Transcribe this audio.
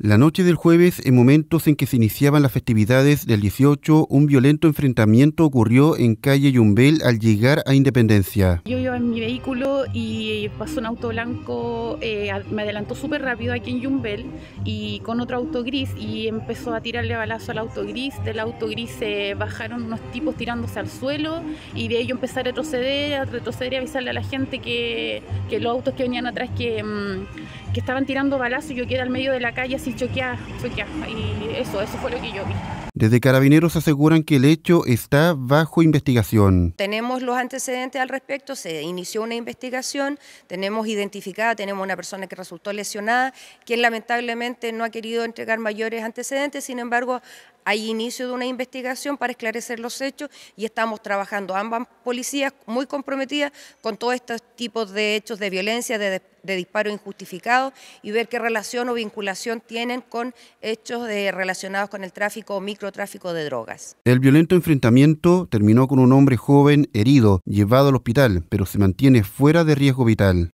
La noche del jueves, en momentos en que se iniciaban las festividades del 18, un violento enfrentamiento ocurrió en calle Yumbel al llegar a Independencia. Yo iba en mi vehículo y pasó un auto blanco, eh, me adelantó súper rápido aquí en Yumbel y con otro auto gris y empezó a tirarle balazo al auto gris. Del auto gris se bajaron unos tipos tirándose al suelo y de ello empecé a retroceder, a retroceder y avisarle a la gente que, los autos que venían atrás que, mm, que estaban tirando balazo. Yo quedé al medio de la calle Sí, Y eso, eso fue lo que yo vi. Desde Carabineros aseguran que el hecho está bajo investigación. Tenemos los antecedentes al respecto, se inició una investigación, tenemos identificada, tenemos una persona que resultó lesionada, quien lamentablemente no ha querido entregar mayores antecedentes, sin embargo, hay inicio de una investigación para esclarecer los hechos y estamos trabajando ambas policías muy comprometidas con todos estos tipos de hechos de violencia, de de disparo injustificado y ver qué relación o vinculación tienen con hechos relacionados con el tráfico o microtráfico de drogas. El violento enfrentamiento terminó con un hombre joven herido, llevado al hospital, pero se mantiene fuera de riesgo vital.